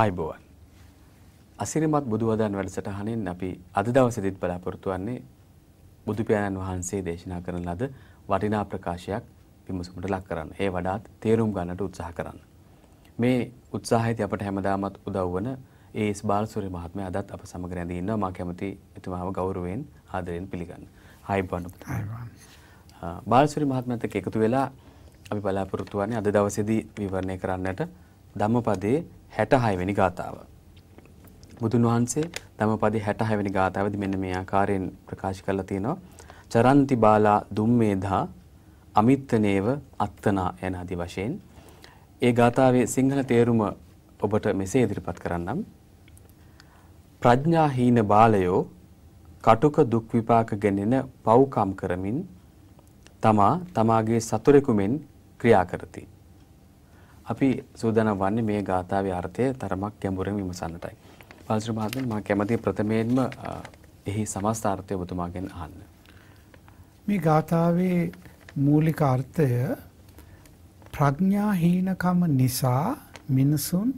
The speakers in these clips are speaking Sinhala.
ආයිබෝවන් අසිරිමත් බුදුවදන් වැඩසටහනින් අපි අද දවසේදීත් බලාපොරොත්තු වෙන්නේ බුදු පියාණන් වහන්සේ දේශනා කරන ලද වටිනා ප්‍රකාශයක් විමසුමට ලක් කරන්න. ඒ වඩාත් තේරුම් ගන්නට උත්සාහ කරන්න. මේ උත්සාහයේදී අපට හැමදාමත් උදව් වන ඒස් බාලසූරි මහත්මයා අදත් අප සමග රැඳී ඉන්නවා. මා කැමති එතුමාව ගෞරවයෙන් ආදරයෙන් පිළිගන්න. ආයිබෝවන්. බාලසූරි මහත්මයාත් එක්ක එකතු වෙලා අපි බලාපොරොත්තු වෙන්නේ අද දවසේදී විවරණය කරන්නට ධම්මපදයේ 66 වෙනි ගාථාව. බුදුන් වහන්සේ ධම්මපදයේ 66 වෙනි ගාථාවේදී මෙන්න මේ ආකාරයෙන් ප්‍රකාශ කරලා තියෙනවා. චරන්ති බාලා දුම්මේධා අමිත්තනේව අත්තනා යන আদি වශයෙන්. ඒ ගාථාවේ සිංහල තේරුම ඔබට මෙසේ ඉදිරිපත් කරන්නම්. ප්‍රඥාහීන බාලයෝ කටුක දුක් විපාක ගැනෙන පව්කම් කරමින් තමා තමාගේ සතුරෙකු මෙන් ක්‍රියා කරති. අපි සූදානම් වන්නේ මේ ගාථාවේ අර්ථය තරමක් ගැඹුරින් විමසන්නටයි. පාසල මහත්මයා මම කැමති ප්‍රථමයෙන්ම එහි සමස්ත අර්ථය ඔබතුමාගෙන් අහන්න. මේ ගාථාවේ මූලික අර්ථය ප්‍රඥා හීනකම නිසා මිනිසුන්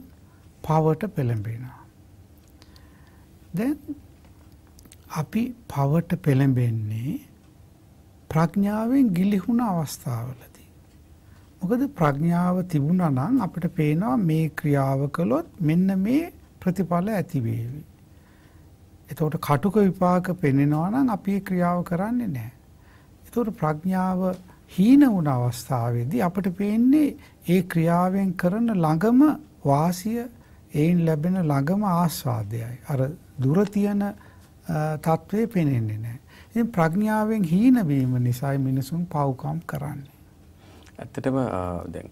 පවට පෙළඹෙනවා. දැන් අපි පවට පෙළඹෙන්නේ ප්‍රඥාවෙන් ගිලිහුණ අවස්ථාවල මොකද ප්‍රඥාව තිබුණා නම් අපිට පේනවා මේ ක්‍රියාව කළොත් මෙන්න මේ ප්‍රතිඵල ඇති වේවි. එතකොට කටුක විපාක පෙන්වනවා නම් අපි ක්‍රියාව කරන්නේ නැහැ. එතකොට ප්‍රඥාව හීන වුණ අවස්ථාවේදී අපිට පේන්නේ ඒ ක්‍රියාවෙන් කරන ළඟම වාසිය එයින් ලැබෙන ළඟම ආස්වාදයයි. අර දුර තියෙන තත්ත්වේ පේන්නේ නැහැ. ඉතින් ප්‍රඥාවෙන් හීන වීම නිසායි මිනිසුන් පව්කම් කරන්නේ. ඇත්තටම දැන්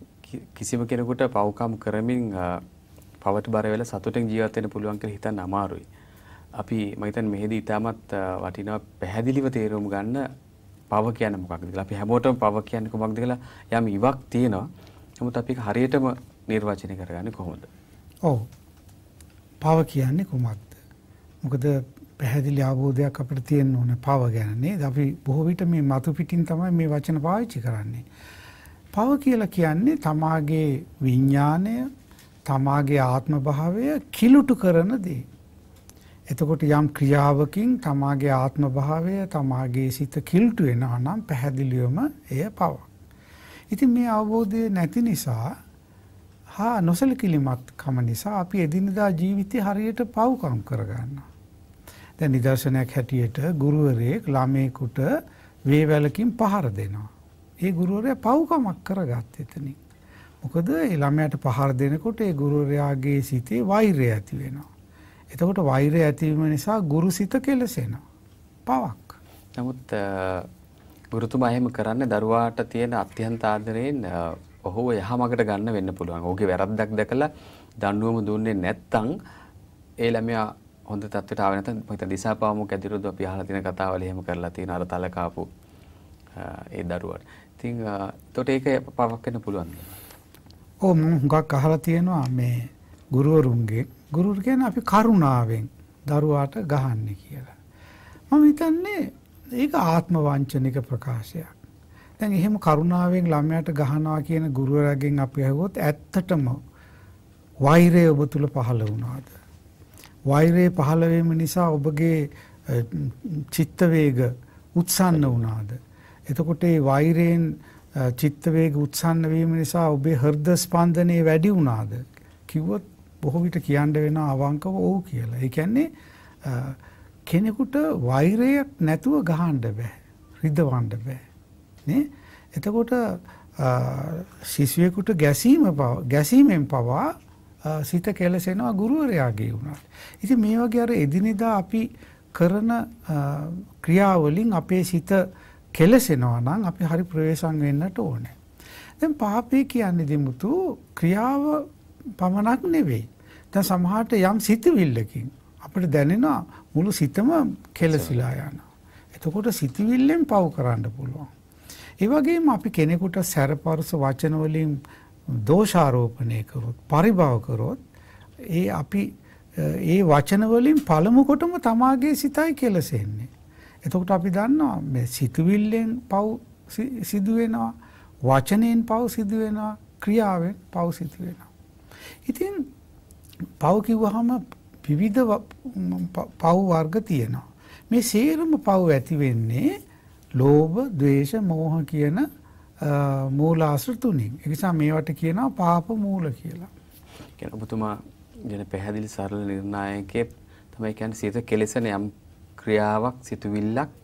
කිසිම කෙනෙකුට පව්කම් කරමින් පවට බර වෙලා සතුටෙන් ජීවත් වෙන්න පුළුවන් කියලා හිතන්න අමාරුයි. අපි මම හිතන්නේ මෙහෙදී ඉතාමත් වටිනවා පැහැදිලිව තේරුම් ගන්න පව කියන්නේ මොකක්ද කියලා. අපි හැමෝටම පව කියන්නේ කොහොමද කියලා යම් ඉවක් තියෙනවා. නමුත් අපි ඒක හරියටම නිර්වචනය කරගන්නේ කොහොමද? ඔව්. පව කියන්නේ කොහොමද? මොකද පැහැදිලි අවබෝධයක් අපිට තියෙන්න ඕනේ පව ගැන නේද? අපි බොහෝ විට මේ මතු පිටින් තමයි මේ වචන පාවිච්චි කරන්නේ. පව කියලා කියන්නේ තමාගේ විඥාණය තමාගේ ආත්ම භාවය කිලුට කරන දේ. එතකොට යම් ක්‍රියාවකින් තමාගේ ආත්ම භාවය තමාගේ සිත කිලුට වෙනවා නම් පැහැදිලිවම එය පව. ඉතින් මේ අවබෝධය නැති නිසා හා නොසලකිලිමත් කම නිසා අපි එදිනදා ජීවිතේ හරියට පව්කම් කරගන්නවා. දැන් නිදර්ශනයක් හැටියට ගුරුවරයෙක් ළමයෙකුට වේවැලකින් පහර දෙනවා. ඒ ගුරුවරයා පව්කමක් කරගත් එතනින්. මොකද ඒ ළමයාට පහර දෙනකොට ඒ ගුරුවරයාගේ සිතේ වෛරය ඇති වෙනවා. එතකොට වෛරය ඇතිවීම නිසා ගුරුසිත කෙලසෙනවා. පවක්. නමුත් ගුරුතුමා එහෙම කරන්නේ දරුවාට තියෙන අත්‍යන්ත ආදරයෙන් ඔහුව යහමකට ගන්න වෙන්න පුළුවන්. ඔහුගේ වැරද්දක් දැකලා දඬුවම දුන්නේ නැත්නම් ඒ ළමයා හොඳ තත්ත්වයට ආවේ නැත්නම් මම හිතන දිසාපාමුක් ඇදිරුදු අපි අහලා තියෙන කතාවල එහෙම කරලා තියෙන අර තලකාපු ඒ දරුවාට. ඉතින් එතකොට ඒක පවක් වෙන්න පුළුවන්. ඔව් මම හුඟක් අහලා තියෙනවා මේ ගුරුවරුන්ගේ ගුරුවරු කියන්නේ අපි කරුණාවෙන් දරුවාට ගහන්නේ කියලා. මම හිතන්නේ ඒක ආත්ම වංචනික ප්‍රකාශයක්. දැන් එහෙම කරුණාවෙන් ළමයාට ගහනවා කියන ගුරුවරගෙන් අපි අහුවොත් ඇත්තටම වෛරය ඔබ තුල පහළ වුණාද? වෛරය පහළ නිසා ඔබගේ චිත්ත වේග උත්සන්න වුණාද? එතකොට ඒ වෛරයෙන් චිත්ත වේග උත්සන්න වීම නිසා ඔබේ හෘද ස්පන්දනය වැඩි වුණාද කිව්වොත් බොහෝ විට කියන්න වෙන අවංකව ඔව් කියලා. ඒ කියන්නේ කෙනෙකුට වෛරයක් නැතුව ගහන්න බෑ. රිදවන්න බෑ. නේ? එතකොට ශිෂ්‍යයෙකුට ගැසීම ගැසීමෙන් පවා සිත කෙලසෙනවා ගුරුවරයාගේ උනත්. ඉතින් මේ වගේ අර එදිනෙදා අපි කරන ක්‍රියාවලින් අපේ සිත කෙලසෙනවා නම් අපි හරි ප්‍රවේශම් වෙන්නට ඕනේ. දැන් පාපේ කියන්නේ දිමුතු ක්‍රියාව පමණක් නෙවෙයි. දැන් සමහරට යම් සිතවිල්ලකින් අපිට දැනෙනවා මුළු සිතම කෙලසිලා යනවා. එතකොට සිතවිල්ලෙන් පව කරන්න පුළුවන්. ඒ වගේම අපි කෙනෙකුට සැරපරුස වචන වලින් දෝෂාරෝපණය කරොත් පරිභව කරොත් ඒ අපි ඒ වචන වලින් පළමු කොටම තමාගේ සිතයි කෙලසෙන්නේ. එතකොට අපි දන්නවා මේ සිතුවිල්ලෙන් පව් සිදු වෙනවා වචනෙන් පව් සිදු වෙනවා ක්‍රියාවෙන් පව් සිදු වෙනවා. ඉතින් පව් කිව්වහම විවිධ පව් වර්ග තියෙනවා. මේ සේරම පව් ඇති වෙන්නේ ලෝභ, ద్వේෂ, මෝහ කියන මූලාශ්‍ර තුنين. ඒ නිසා මේවට කියනවා පාප මූල කියලා. කියන ඔබතුමා ගැන පැහැදිලි සරල නිර්ණායකයෙක් තමයි කියන්නේ සිත කෙලෙසන යම් ක්‍රියාවක් සිතුවිල්ලක්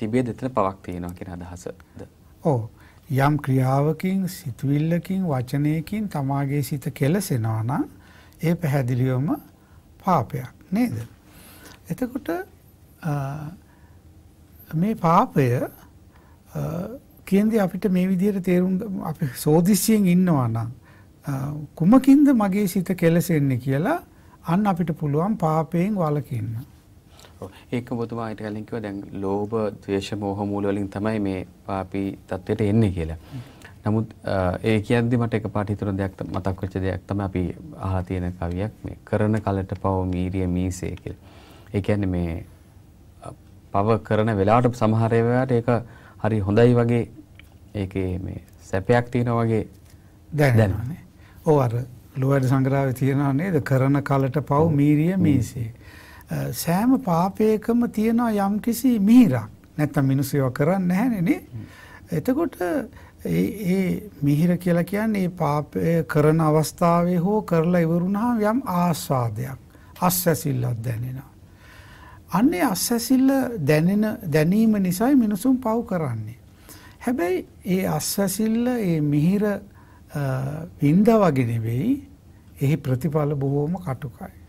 තිබේද එතන පවක් තියෙනවා කියන අදහසද? ඔව්. යම් ක්‍රියාවකින් සිතුවිල්ලකින් වචනයකින් තමාගේ සිත කෙලසෙනවා නම් ඒ පැහැදිලිවම පාපයක් නේද? එතකොට මේ පාපය කියන්නේ අපිට මේ විදිහට තේරුම් අපි සෝදිසියෙන් ඉන්නවා නම් කුමකින්ද මගේ සිත කෙලසෙන්නේ කියලා අන්න අපිට පුළුවන් පාපයෙන් වළකින්න. ඒක ඔබතුමා ඊට කලින් කිව්වා දැන් ලෝභ, ද්වේෂ, මෝහ මූල වලින් තමයි මේ පාපී තත්වයට එන්නේ කියලා. නමුත් ඒ කියද්දි මට එකපාරට හිතුණ දෙයක් මතක් වෙච්ච දෙයක් තමයි අපි අහලා තියෙන කවියක් මේ කරන කලට පව මීරිය මීසේ කියලා. ඒ කියන්නේ මේ පව කරන වෙලාවට සමහර වෙලාවට ඒක හරි හොඳයි වගේ ඒකේ මේ සැපයක් තියෙනවා වගේ දැනෙනවා නේ. ඔව් අර ලෝයඩ් සංග්‍රහයේ තියෙනවා නේද කරන කලට පව මීරිය මීසේ. සෑම පාපයකම තියෙනවා යම්කිසි මිහිරක්. නැත්තම් මිනිස්සු ඒවා කරන්නේ නැහැනේ එතකොට ඒ ඒ මිහිර කියලා කියන්නේ ඒ පාපය කරන අවස්ථාවේ හෝ කරලා ඉවරුනහම යම් ආස්වාදයක් අස්සැසිල්ලක් දැනෙනවා. අන්නේ අස්සැසිල්ල දැනෙන දැනීම නිසායි මිනිසුන් පව් කරන්නේ. හැබැයි ඒ අස්සැසිල්ල ඒ මිහිර වින්දා වගේ නෙවෙයි එහි ප්‍රතිඵල බොහෝම කටුකයි.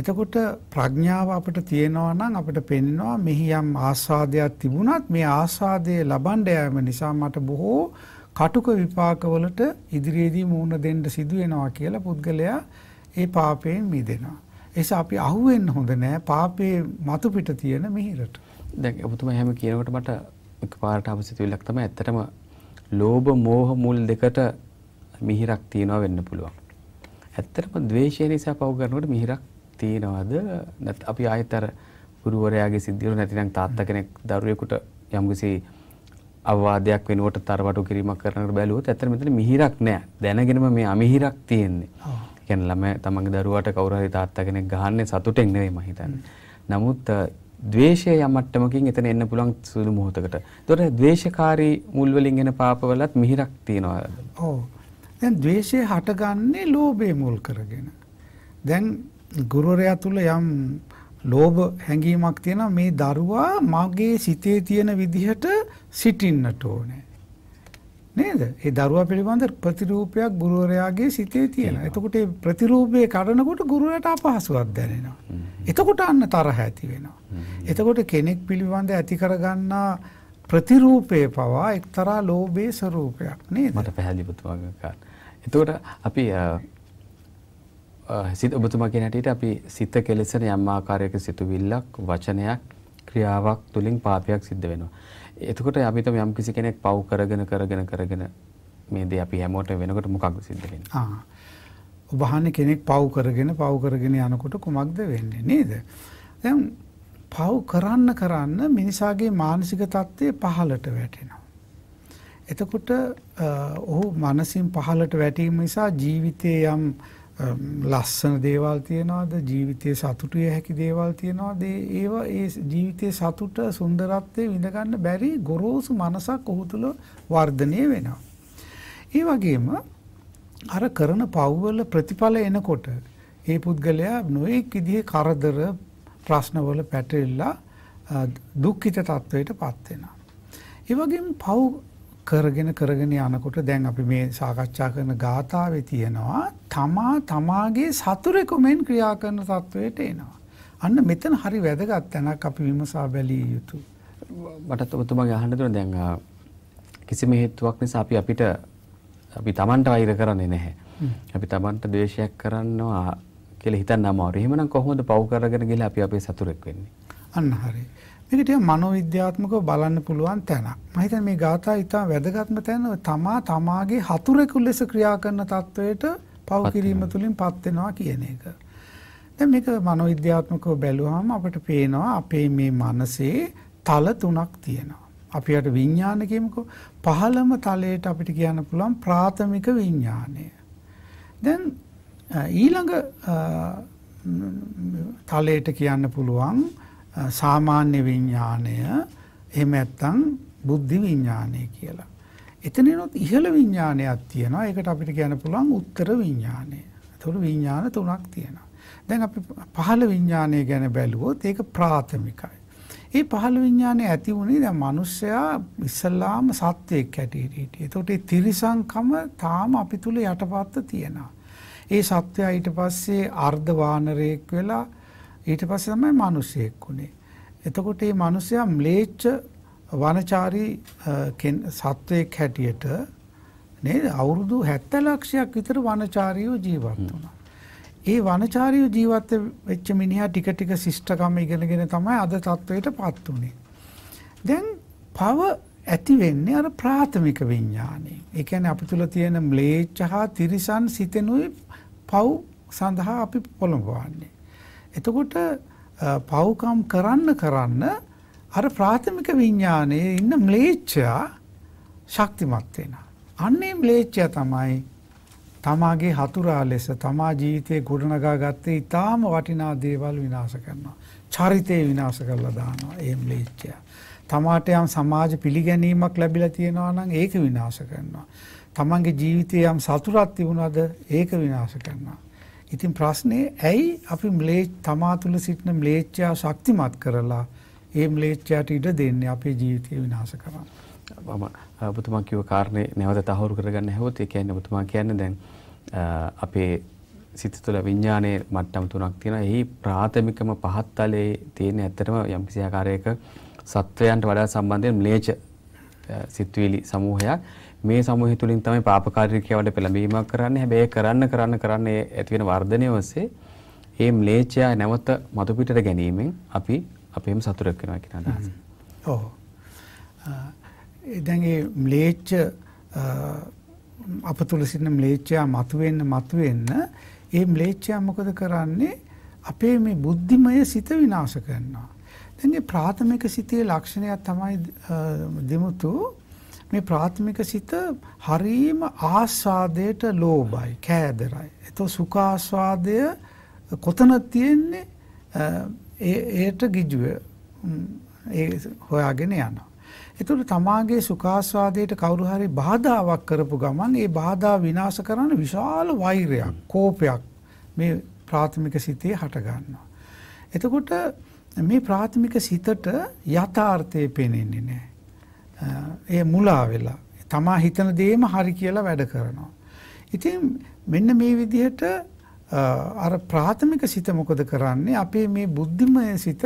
එතකොට ප්‍රඥාව අපිට තියෙනවා නම් අපිට පෙනෙනවා මෙහි යම් ආස්වාදයක් තිබුණත් මේ ආස්වාදයේ ලබන්න යාම නිසා මට බොහෝ කටුක විපාකවලට ඉදිරියේදී මූණ දෙන්න සිදු වෙනවා කියලා පුද්ගලයා ඒ පාපයෙන් මිදෙනවා. ඒස අපි අහුවෙන්න හොඳ නෑ පාපේ මතු පිට තියෙන මිහිරට. දැන් ඔබතුමා හැම කියනකොට මට එකපාරට අවසිතුවිලක් තමයි ඇත්තටම ලෝභ මෝහ මුල් දෙකට මිහිරක් තියනවා වෙන්න පුළුවන්. ඇත්තටම ද්වේෂය නිසා පව කරනකොට මිහිරක් තියෙනවද නැත් අපි ආයෙත් අර ගුරුවරයාගේ සිද්ධියල නැතිනම් තාත්තා කෙනෙක් දරුවෙකුට යම්කිසි අවවාදයක් වෙනුවට තරවටු කිරීමක් කරනකට බැලුවොත් ඇත්තට මෙතන මිහිරක් නෑ දැනගෙනම මේ අමිහිරක් තියෙන්නේ. කියන්නේ ළමයා තමන්ගේ දරුවාට කවුරු හරි තාත්තා කෙනෙක් ගහන්නේ සතුටෙන් නෙවෙයි මම හිතන්නේ. නමුත් ද්වේෂය යමට්ටමකින් එතන එන්න පුළුවන් සුළු මොහොතකට. ඒතොර ද්වේෂකාරී මුල් වලින් එන පාපවලත් මිහිරක් තියනවා. ඔව්. දැන් ද්වේෂය හටගන්නේ ලෝභය මුල් කරගෙන. දැන් ගුරුවරයා තුල යම් ලෝභ හැඟීමක් තියෙනවා මේ දරුවා මගේ සිතේ තියෙන විදිහට සිටින්නට ඕනේ. නේද? ඒ දරුවා පිළිබඳ ප්‍රතිරූපයක් ගුරුවරයාගේ සිතේ තියෙනවා. එතකොට ඒ ප්‍රතිරූපේ කඩනකොට ගුරුවරයාට අපහසුාවක් දැනෙනවා. එතකොට අන්න තරහ ඇති වෙනවා. එතකොට කෙනෙක් පිළිබඳ ඇති කරගන්නා ප්‍රතිරූපේ පවා එක්තරා ලෝභයේ ස්වરૂපයක් නේද? මට පැහැදිලි පුතුමාගේ කාරණා. එතකොට අපි සිත ඔබතුමා කියන හැටියට අපි සිත කෙලෙසන යම් ආකාරයක සිතුවිල්ලක් වචනයක් ක්‍රියාවක් තුලින් පාපයක් සිද්ධ වෙනවා. එතකොට අපි තම යම් කිසි කෙනෙක් පව් කරගෙන කරගෙන කරගෙන මේ දේ අපි හැමෝටම වෙනකොට මොකක්ද සිද්ධ වෙන්නේ? ආ. ඔබ අහන්නේ කෙනෙක් පව් කරගෙන පව් කරගෙන යනකොට කොමක්ද වෙන්නේ නේද? දැන් පව් කරන්න කරන්න මිනිසාගේ මානසික தත්ත්වය පහළට වැටෙනවා. එතකොට ඔහු මානසින් පහළට වැටීම නිසා ජීවිතයේ යම් ලස්සන දේවල් තියනවාද ජීවිතයේ සතුටුය හැකි දේවල් තියනවාද ඒවා ඒ ජීවිතයේ සතුට සුන්දරත්වය විඳගන්න බැරි ගොරෝසු මනසක් ඔහු තුල වර්ධනය වෙනවා. ඒ වගේම අර කරන පව්වල ප්‍රතිඵල එනකොට ඒ පුද්ගලයා නොඑක් විදිහේ කරදර ප්‍රශ්නවල පැටලෙලා දුක්ඛිත තත්වයට පත් වෙනවා. ඒ වගේම පව් කරගෙන කරගෙන යනකොට දැන් අපි මේ සාකච්ඡා කරන ගාථාවේ තියෙනවා තමා තමාගේ සතුරෙකුමෙන් ක්‍රියා කරන තත්වයට එනවා. අන්න මෙතන හරි වැදගත් තැනක් අපි විමසා බැලිය යුතු. මටත් ඔබතුමාගේ අහන්න දුන දැන් කිසිම හේතුවක් නිසා අපි අපිට අපි Tamanට වෛර කරන්නේ නැහැ. අපි Tamanට ද්වේෂයක් කරනවා කියලා හිතන්න අමාරුයි. එහෙමනම් කොහොමද පව් කරගෙන ගිහලා අපි අපේ සතුරෙක් වෙන්නේ? අන්න හරියි. මේක ටික මනෝවිද්‍යාත්මකව බලන්න පුළුවන් තැනක්. මම හිතන්නේ මේ ગાථා ඉතා වැදගත්ම තැන තමා තමාගේ හතුරෙකු ලෙස ක්‍රියා කරන තත්වයට පව කිරීම තුලින්පත් වෙනවා කියන එක. දැන් මේක මනෝවිද්‍යාත්මකව බැලුවාම අපිට පේනවා අපේ මේ මනසේ තල තුනක් තියෙනවා. අපිට විඥාන කියමුකෝ පහළම තලයට අපිට කියන්න පුළුවන් ප්‍රාථමික විඥානය. දැන් ඊළඟ තලයට කියන්න පුළුවන් සාමාන්‍ය විඥානය එහෙම නැත්නම් බුද්ධි විඥානය කියලා. එතනිනොත් ඉහළ විඥානයක් තියෙනවා. ඒකට අපිට කියන්න පුළුවන් උත්තර විඥානය. එතකොට විඥාන තුනක් තියෙනවා. දැන් අපි පහළ විඥානය ගැන බැලුවොත් ඒක ප්‍රාථමිකයි. ඒ පහළ විඥානය ඇති වුණේ දැන් මිනිස්සයා ඉස්සල්ලාම සත්වයක් හැටියට හිටියේ. එතකොට ඒ තිරිසංකම තාම අපි තුල යටපත්ව තියෙනවා. ඒ සත්වයා ඊට පස්සේ අර්ධ වානරයෙක් වෙලා ඊට පස්සේ තමයි මිනිසෙක් උනේ. එතකොට මේ මිනිසයා ම්ලේච්ඡ වනචාරී සත්වයක් හැටියට නේද අවුරුදු 70 ලක්ෂයක් විතර වනචාරීව ජීවත් වුණා. ඒ වනචාරීව ජීවත් වෙච්ච මිනිහා ටික ටික ශිෂ්ටකම ඉගෙනගෙන තමයි අද තත්වයටපත් උනේ. දැන් පව ඇති වෙන්නේ අර ප්‍රාථමික විඥානේ. ඒ කියන්නේ අපි තුල තියෙන ම්ලේච්ඡ හා තිරිසන් සිතෙනුයි පව් සඳහා අපි පොළඹවන්නේ. එතකොට පව්කම් කරන්න කරන්න අර ප්‍රාථමික විඥානයේ ඉන්න ම්ලේච්ඡයා ශක්තිමත් වෙනවා. අන්නේ ම්ලේච්ඡයා තමයි තමාගේ හතුරා ලෙස තමා ජීවිතේ ගොඩනගා ගත්තේ ඊටාම වටිනා දේවල් විනාශ කරනවා. චරිතය විනාශ කරලා දානවා ඒ ම්ලේච්ඡයා. තමාට යම් සමාජ පිළිගැනීමක් ලැබිලා තියෙනවා නම් ඒක විනාශ කරනවා. තමන්ගේ ජීවිතේ යම් සතුටක් තිබුණාද ඒක විනාශ කරනවා. ඉතින් ප්‍රශ්නේ ඇයි අපි ම්ලේච් තමා තුළ සිටින ම්ලේච්ඡයා ශක්තිමත් කරලා ඒ ම්ලේච්ඡයාට ඉඩ දෙන්නේ අපේ ජීවිතය විනාශ කරන්න. මම ඔබතුමා කිව්ව කාරණේ නැවත තහවුරු කරගන්න හැවොත් ඒ කියන්නේ ඔබතුමා කියන්නේ දැන් අපේ සිත තුළ විඥානයේ මට්ටම් තුනක් තියෙනවා. එහි ප්‍රාථමිකම පහත් තලයේ තියෙන ඇත්තටම යම් කිසි ආකාරයක සත්වයන්ට වඩා සම්බන්ධයෙන් ම්ලේච්ඡ සිතුවිලි සමූහයක්. මේ සමූහය තුලින් තමයි පාපකාරී ක්‍රියාවට පෙළඹීමක් කරන්නේ. හැබැයි ඒ කරන්න කරන්න කරන්න ඇති වෙන වර්ධනය ඔස්සේ මේ ම්ලේච්ඡය නැවත මතු පිටට ගැනීමෙන් අපි අපේම සතුටක් වෙනවා කියන අදහස. ඔව්. දැන් මේ ම්ලේච්ඡ අප තුල සිටින ම්ලේච්ඡය මතුවෙන්න මතුවෙන්න ඒ ම්ලේච්ඡය මොකද කරන්නේ? අපේ මේ බුද්ධිමය සිත විනාශ කරනවා. දැන් මේ ප්‍රාථමික සිතේ ලක්ෂණයක් තමයි දෙමුතු මේ ප්‍රාථමික සිත හරීම ආස්වාදයට ලෝභයි, කෑදරයි. ඒතෝ සුඛ ආස්වාදය කොතන තියෙන්නේ? ඒට ගිජුව ඒ හොයාගෙන යනවා. ඒතර තමාගේ සුඛාස්වාදයට කවුරු හරි බාධාවක් කරපු ගමන් ඒ බාධා විනාශ කරන විශාල වෛරයක්, කෝපයක් මේ ප්‍රාථමික සිතේ හට ගන්නවා. එතකොට මේ ප්‍රාථමික සිතට යථාර්ථය පේන්නේ නැහැ. ඒ මුලා වෙලා තමා හිතන දේම හරි කියලා වැඩ කරනවා. ඉතින් මෙන්න මේ විදිහට අර ප්‍රාථමික සිත මොකද කරන්නේ? අපේ මේ බුද්ධිමය සිත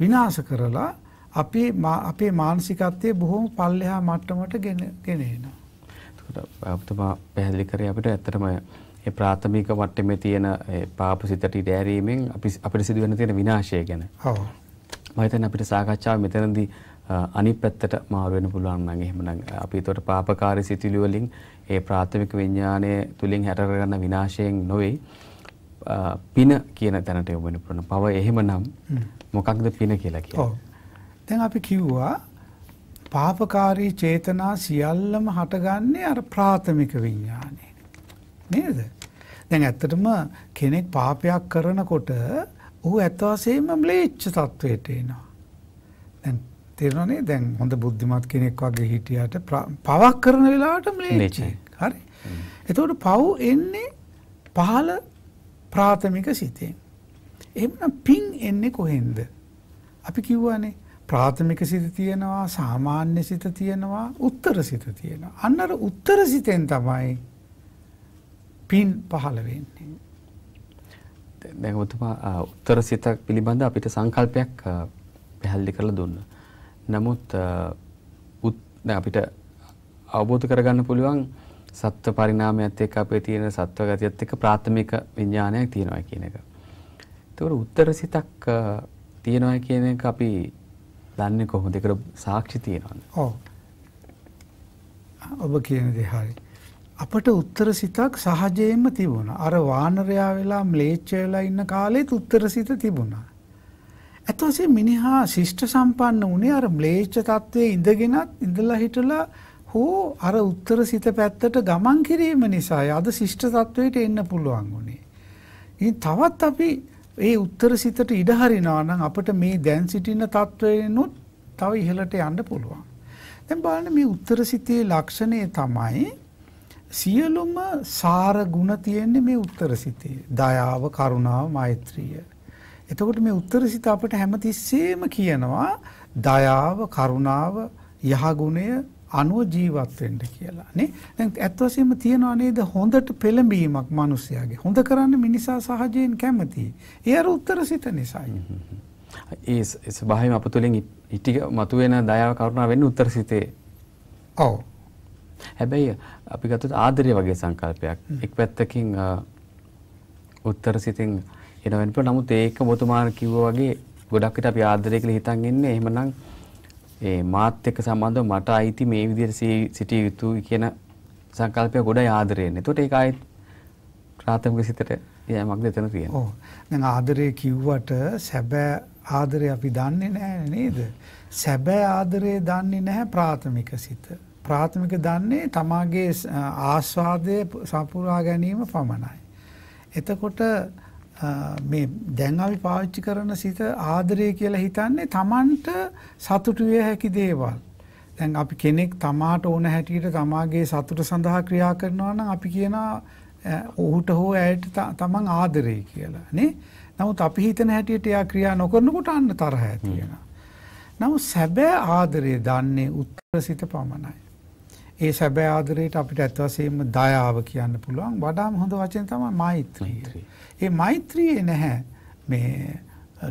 විනාශ කරලා අපේ අපේ මානසිකත්වයේ බොහොම පල්ලෙහා මට්ටමට ගෙන ගෙනෙනවා. එතකොට ඔබතුමා පැහැදිලි කරේ අපිට ඇත්තටම ඒ ප්‍රාථමික මට්ටමේ තියෙන ඒ පාපසිතට ඉඩ ඇරීමෙන් අපි අපිට සිදුවෙන තියෙන විනාශය ගැන. ඔව්. මම හිතන්නේ අපිට සාකච්ඡාව මෙතනදී අනිත් පැත්තට මාරු වෙන්න පුළුවන් නම් එහෙමනම් අපි ඒතකොට පාපකාරී සිතිවිලි වලින් ඒ ප්‍රාථමික විඥානය තුලින් හැටගන්න විනාශයෙන් නොවේ පින කියන තැනට යොමු වෙන්න පුළුවන්. පව එහෙමනම් මොකක්ද පින කියලා කියන්නේ? දැන් අපි කිව්වා පාපකාරී චේතනා සියල්ලම හටගන්නේ අර ප්‍රාථමික විඥානයේ. නේද? දැන් ඇත්තටම කෙනෙක් පාපයක් කරනකොට ඔහු ඇත්ත වශයෙන්ම ම්ලේච්ඡ තත්වයට එනවා. දැන් තේරෙනවනේ දැන් හොඳ බුද්ධිමත් කෙනෙක් වගේ හිටියට පවක් කරන වෙලාවට ම්ලේච්චයි. හරි. එතකොට පව් එන්නේ පහළ ප්‍රාථමික සිතෙන්. එහෙනම් පිං එන්නේ කොහෙන්ද? අපි කිව්වානේ ප්‍රාථමික සිත තියෙනවා, සාමාන්‍ය සිත තියෙනවා, උත්තර සිත තියෙනවා. අන්න අර උත්තර සිතෙන් තමයි පිං පහළ වෙන්නේ. දැන් ඔබතුමා උත්තර සිතක් පිළිබඳ අපිට සංකල්පයක් පැහැදිලි කරලා දුන්නා. නමුත් උත් අපිට අවබෝධ කරගන්න පුළුවන් සත්ව පරිණාමයත් එක්ක අපේ තියෙන සත්ව ගතියත් එක්ක ප්‍රාථමික විඥානයක් තියෙනවා කියන එක. ඒතකොට උත්තර සිතක් තියෙනවා කියන එක අපි දන්නේ කොහොමද? ඒකට සාක්ෂි තියෙනවද? ඔව්. ඔබ කියන දේ හරි. අපට උත්තර සිතක් සහජයෙන්ම තිබුණා. අර වානරයා වෙලා ම්ලේච්ඡ වෙලා ඉන්න කාලෙත් උත්තර සිත තිබුණා. ඇත්ත වශයෙන් මිනිහා ශිෂ්ට සම්පන්න වුණේ අර ම්ලේච්ඡ තත්වයේ ඉඳගෙනත් ඉඳලා හිටලා හෝ අර උත්තර සිත පැත්තට ගමන් කිරීම නිසායි අද ශිෂ්ට තත්වයට එන්න පුළුවන් වුණේ. ඉතින් තවත් අපි ඒ උත්තර සිතට ඉඩ හරිනවා නම් අපිට මේ දැන් සිටින තත්වයෙන්ොත් තව ඉහළට යන්න පුළුවන්. දැන් බලන්න මේ උත්තර සිතේ ලක්ෂණය තමයි සියලුම සාර ගුණ තියෙන්නේ මේ උත්තර සිතේ. දයාව, කරුණාව, මෛත්‍රිය. එතකොට මේ උත්තර සිත අපට හැමතිස්සෙම කියනවා දයාව, කරුණාව, යහගුණය අනුව ජීවත් වෙන්න කියලා නේ. දැන් ඇත්ත වශයෙන්ම තියනවා නේද හොඳට පෙළඹීමක් මිනිස්යාගේ. හොඳ කරන්න මිනිසා සහජයෙන් කැමතියි. ඒ අර උත්තර සිත නිසායි. ඒ ස්වභාවයෙන් අප තුළින් ඉටි මතුවෙන දයාව කරුණාව වෙන්නේ උත්තර සිතේ. ඔව්. හැබැයි අපි ගත්තොත් ආදරය වගේ සංකල්පයක්. එක් පැත්තකින් උත්තර සිතෙන් එන වෙන්න පුළුවන්. නමුත් ඒක ඔබතුමා කිව්වා වගේ ගොඩක් විට අපි ආදරය කියලා හිතන් ඉන්නේ. එහෙමනම් ඒ මාත් එක්ක සම්බන්ධව මට අයිති මේ විදිහට සිටිය යුතුයි කියන සංකල්පය ගොඩයි ආදරේ එන්නේ. ඒකට ඒක ආයෙත් ප්‍රාථමික සිතට යෑමක් දෙතන තියෙනවා. ඔව්. දැන් ආදරේ කිව්වට සැබෑ ආදරේ අපි දන්නේ නැහැ නේද? සැබෑ ආදරේ දන්නේ නැහැ ප්‍රාථමික සිත. ප්‍රාථමික දන්නේ තමාගේ ආස්වාදය සපුරා ගැනීම පමණයි. එතකොට මේ දැන් අපි පාවිච්චි කරන සිත ආදරය කියලා හිතන්නේ Tamanට සතුටු විය හැකි දේවල්. දැන් අපි කෙනෙක් තමාට ඕන හැටියට තමාගේ සතුට සඳහා ක්‍රියා කරනවා නම් අපි කියනවා ඔහුට හෝ ඇයට තමන් ආදරේ කියලා නේ. නමුත් අපි හිතන හැටියට එයා ක්‍රියා නොකරනකොට අන්න තරහ ඇති වෙනවා. නමුත් සැබෑ ආදරය දන්නේ උත්තර සිත පමණයි. ඒ සැබෑ ආදරයට අපිට ඇත්ත වශයෙන්ම දයාව කියන්න පුළුවන්. වඩාම හොඳ වචනේ තමයි මෛත්‍රිය. ඒ මෛත්‍රියේ නැහැ මේ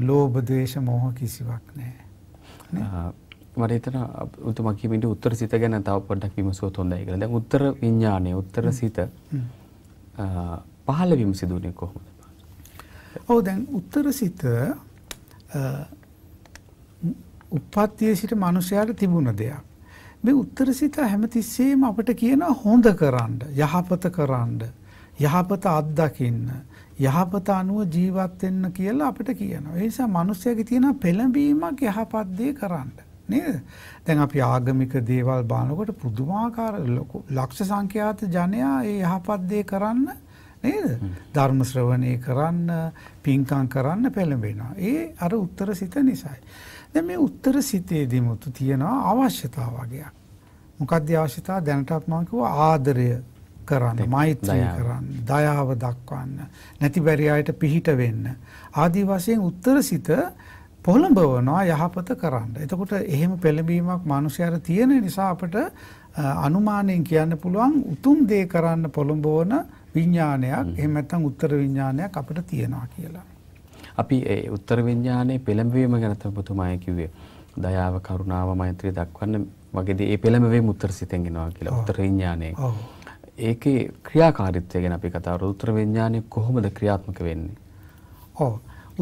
ලෝභ, ද්වේෂ, මෝහ කිසිවක් නැහැ. මට හිතෙන උතුමා කියමින් උත්තර සිත ගැන තව පොඩ්ඩක් විමසුවොත් හොඳයි කියලා. දැන් උත්තර විඥානය, උත්තර සිත පහළ වීම සිදුනේ කොහොමද? ඔව් දැන් උත්තර සිත උපත්යේ සිට මිනිසයාට තිබුණ දෙයක්. මේ උත්තරසිත හැමතිස්සෙම අපිට කියනවා හොඳ කරන්න, යහපත කරන්න, යහපත අත්දකින්න, යහපත අනුව ජීවත් වෙන්න කියලා අපිට කියනවා. ඒ නිසා මිනිස්යාගේ තියෙන පෙළඹීමක් යහපත් දේ කරන්න. නේද? දැන් අපි ආගමික දේවල් බලනකොට පුදුමාකාර ලක්ෂ සංඛ්‍යාත ජනයා ඒ යහපත් දේ කරන්න නේද? ධර්ම ශ්‍රවණේ කරන්න, පින්කම් කරන්න පෙළඹෙනවා. ඒ අර උත්තර සිත නිසායි. දැන් මේ උත්තර සිතේදී මුතු තියනවා අවශ්‍යතාව වගේක්. මොකක්ද අවශ්‍යතාව දැනටත් මම කිව්වා ආදරය කරන්න, මෛත්‍රී කරන්න, දයාව දක්වන්න, නැති බැරි අයට පිහිට වෙන්න. ආදී වශයෙන් උත්තර සිත පොළඹවනවා යහපත කරන්න. එතකොට එහෙම පෙළඹීමක් මිනිස්යාර තියෙන නිසා අපට අනුමානයෙන් කියන්න පුළුවන් උතුම් දේ කරන්න පොළඹවන විඥානයක් එහෙම නැත්නම් උත්තර විඥානයක් අපිට තියෙනවා කියලා. අපි ඒ උත්තර විඥානයේ පෙළඹවීම ගැන තමයි ඔබතුමා කිව්වේ. දයාව, කරුණාව, මෛත්‍රිය දක්වන්න වගේ දේ ඒ පෙළඹවීම උත්තර සිතෙන් එනවා කියලා උත්තර විඥානයේ. ඒකේ ක්‍රියාකාරීත්වය ගැන අපි කතා කරා. උත්තර විඥානයේ කොහොමද ක්‍රියාත්මක වෙන්නේ? ඔව්.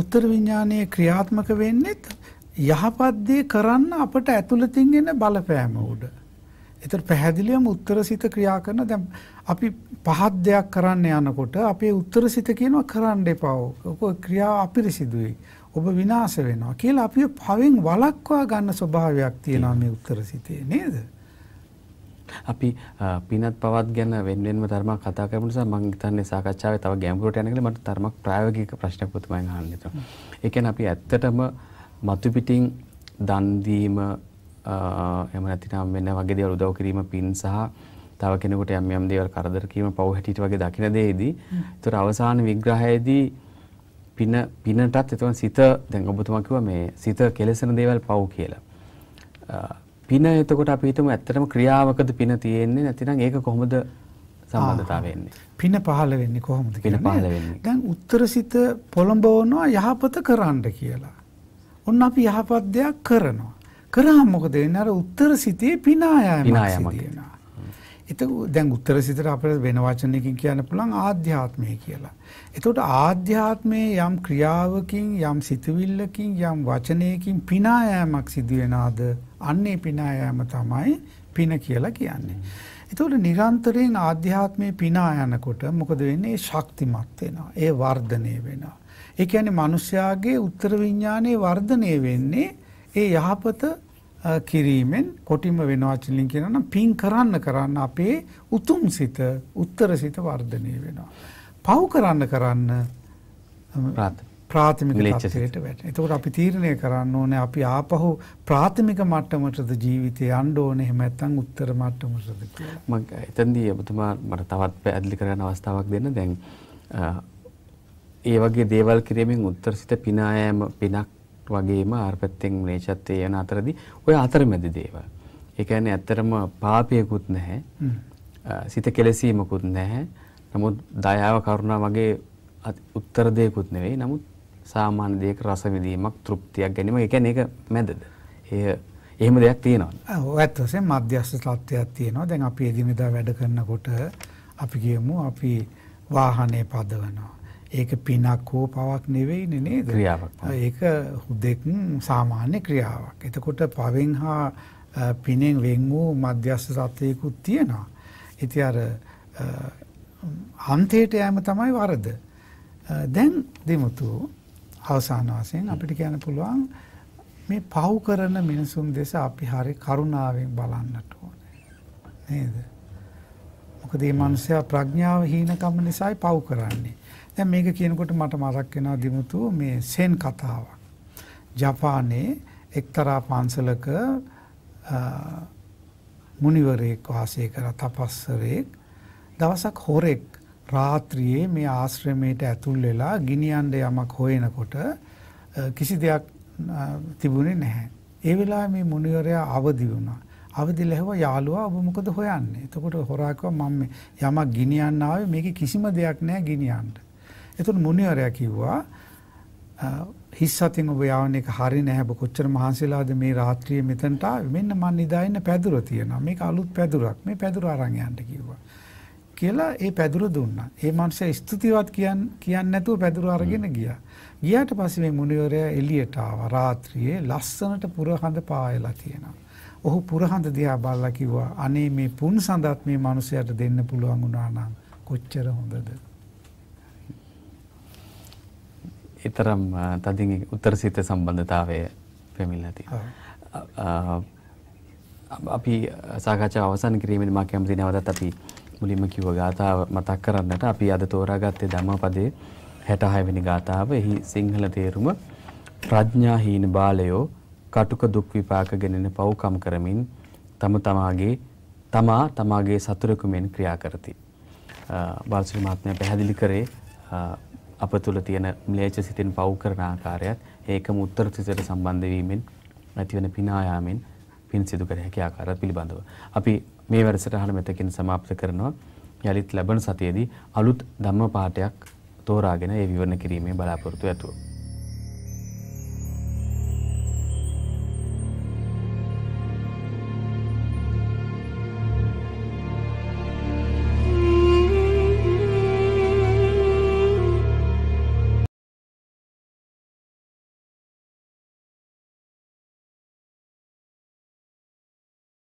උත්තර විඥානයේ ක්‍රියාත්මක වෙන්නේ යහපත් දේ කරන්න අපට ඇතුළතින් එන බලපෑම උඩ. එතකොට පැහැදිලිවම උත්තරසිත ක්‍රියා කරන දැන් අපි පහත් දෙයක් කරන්න යනකොට අපේ උත්තරසිත කියනවා කරන්න එපා. ඔක ක්‍රියා අපිරිසිදුයි. ඔබ විනාශ වෙනවා කියලා අපි පවෙන් වළක්වා ගන්න ස්වභාවයක් තියෙනවා මේ උත්තරසිතේ නේද? අපි පිනත් පවත් ගැන වෙන වෙනම ධර්මයක් කතා කරපු නිසා මම හිතන්නේ සාකච්ඡාවේ තව ගැඹුරට යන ගමන් මට ධර්මයක් ප්‍රායෝගික ප්‍රශ්නයක් පුතුමයන් අහන්න හිතෙනවා. ඒ කියන්නේ අපි ඇත්තටම මතු පිටින් දන් දීම එම නැතිනම් වෙන වගේ දේවල් උදව් කිරීම පින් සහ තව කෙනෙකුට යම් යම් දේවල් කරදර කිරීම පව් හැටියට වගේ දකින දේදී ඒතර අවසාන විග්‍රහයේදී පින පිනටත් එතන සිත දැන් ඔබතුමා කිව්වා මේ සිත කෙලසන දේවල් පව් කියලා. පින එතකොට අපි හිතමු ඇත්තටම ක්‍රියාවකද පින තියෙන්නේ නැතිනම් ඒක කොහොමද සම්බන්ධතාව වෙන්නේ? පින පහළ වෙන්නේ කොහොමද කියලා. පින පහළ වෙන්නේ. දැන් උත්තර සිත පොළඹවනවා යහපත කරන්න කියලා. ඔන්න අපි යහපත් දෙයක් කරනවා. කරා මොකද වෙන්නේ අර උත්තර සිතේ පිනායමක් සිදෙනවා. එතකොට දැන් උත්තර සිතට අපිට වෙන වචනයකින් කියන්න පුළුවන් ආධ්‍යාත්මය කියලා. එතකොට ආධ්‍යාත්මයේ යම් ක්‍රියාවකින් යම් සිතවිල්ලකින් යම් වචනයකින් පිනායමක් සිදු වෙනාද අන්නේ පිනායම තමයි පින කියලා කියන්නේ. එතකොට නිරන්තරයෙන් ආධ්‍යාත්මයේ පිනා යනකොට මොකද වෙන්නේ? ශක්තිමත් වෙනවා. ඒ වර්ධනය වෙනවා. ඒ කියන්නේ මිනිස්යාගේ උත්තර විඥානයේ වර්ධනය වෙන්නේ ඒ යහපත කිරීමෙන් කොටිම වෙනවා චිලින් කියනනම් පින් කරන්න කරන්න අපේ උතුම් සිත උත්තර සිත වර්ධනය වෙනවා. පව් කරන්න කරන්න ප්‍රාථමික ලක්ෂයට වැටෙන. එතකොට අපි තීරණය කරන්න ඕනේ අපි ආපහු ප්‍රාථමික මට්ටමටද ජීවිතේ යන්න ඕනේ එහෙම නැත්නම් උත්තර මට්ටමටද කියලා. මම එතෙන්දී ඔබතුමා මට තවත් පැහැදිලි කරගන්න අවස්ථාවක් දෙන්න. දැන් ඒ වගේ දේවල් කිරීමෙන් උත්තර සිත පිනායම පිනක් වගේම අර පැත්තෙන් ම්ලේච්ඡත්වයේ යන අතරදී ඔය අතරමැදි දේවල්. ඒ කියන්නේ ඇත්තටම පාපයකුත් නැහැ. සිත කෙලසීමකුත් නැහැ. නමුත් දයාව කරුණා වගේ උත්තර දෙයක්කුත් නෙවෙයි. නමුත් සාමාන්‍ය දෙයක රස විඳීමක් තෘප්තියක් ගැනීම. ඒ කියන්නේ ඒක මැදද. ඒ එහෙම දෙයක් තියෙනවා. ඔව් ඇත්ත වශයෙන්ම මධ්‍යස්ථ තත්ත්වයක් තියෙනවා. දැන් අපි එදිනෙදා වැඩ කරනකොට අපි කියමු අපි වාහනේ පදවනවා. ඒක පිනක් හෝ පවක් නෙවෙයිනේ නේද? ක්‍රියාවක්. ඒක හුදෙක් සාමාන්‍ය ක්‍රියාවක්. එතකොට පවෙන් හා පිනෙන් වෙන් වූ මධ්‍යස්ථ සත්‍යයකුත් තියෙනවා. ඉතින් අර අන්තයට යෑම තමයි වරද. දැන් දෙමුතු අවසාන වශයෙන් අපිට කියන්න පුළුවන් මේ පව් කරන මිනිසුන් දෙස අපි හරි කරුණාවෙන් බලන්නට ඕනේ. නේද? මොකද මේ මිනිසයා ප්‍රඥාව හීනකම නිසායි පව් කරන්නේ. දැන් මේක කියනකොට මට මතක් වෙනවා දිමුතු මේ සෙන් කතාවක්. ජපානයේ එක්තරා පන්සලක මුනිවරයෙක් වාසය කර තපස්සරෙක් දවසක් හොරෙක් රාත්‍රියේ මේ ආශ්‍රමයට ඇතුල් වෙලා ගිනියන්න යමක් හොයනකොට කිසි දෙයක් තිබුණේ නැහැ. ඒ වෙලාවේ මේ මුනිවරයා අවදි වුණා. අවදිල හැව යාළුවා ඔබ මොකද හොයන්නේ? එතකොට හොරා කිව්වා මම යමක් ගිනියන්න ආවේ මේකේ කිසිම දෙයක් නැහැ ගිනියන්න. එතකොට මුනිවරයා කිව්වා හිස් අතින් ඔබ යාවන එක හරි නැහැ. ඔබ කොච්චර මහන්සිලාද මේ රාත්‍රියේ මෙතනට ආවේ. මෙන්න මන් නිදා ඉන්න පැදුර තියෙනවා. මේක අලුත් පැදුරක්. මේ පැදුර අරන් යන්න කිව්වා. කියලා ඒ පැදුර දුන්නා. ඒ මනුස්සයා ස්තුතිවත් කියන් කියන්නේ නැතුව පැදුර අරගෙන ගියා. ගියාට පස්සේ මේ මුනිවරයා එළියට ආවා. රාත්‍රියේ ලස්සනට පුරහඳ පායලා තියෙනවා. ඔහු පුරහඳ දිහා බලලා කිව්වා අනේ මේ පුන් සඳත් මේ මිනිසයාට දෙන්න පුළුවන් වුණා නම් කොච්චර හොඳද ඊතරම් තදින් උත්තරසිත සම්බන්ධතාවය පැමිණලා තියෙනවා. අපි සාකච්ඡාව අවසන් කිරීමේදී මා කැමති නැවතත් අපි මුලින්ම කිව්ව ගාථාව මතක් කරන්නට අපි අද තෝරාගත්තේ ධම්මපදයේ 66 වෙනි ගාථාව. එහි සිංහල තේරුම ප්‍රඥාහීන බාලයෝ කටුක දුක් විපාක ගෙනෙන පව්කම් කරමින් තම තමාගේ තමා තමාගේ සතුරෙකු මෙන් ක්‍රියා කරති. බාලසුරි මහත්මයා පැහැදිලි කරේ අප තුළ තියෙන ම්ලේච්ඡ සිතෙන් පවු කරන ආකාරයත් ඒකම උත්තර සිතට සම්බන්ධ වීමෙන් ඇතිවන පිනායාමෙන් පින් සිදු කර හැකි ආකාරය පිළිබඳව අපි මේ වැඩසටහන මෙතකින් સમાප්ත කරනවා යලිත් ලැබෙන සතියේදී අලුත් ධම්ම පාඩයක් තෝරාගෙන ඒ විවරණ කිරීමේ බලාපොරොත්තු ඇතුව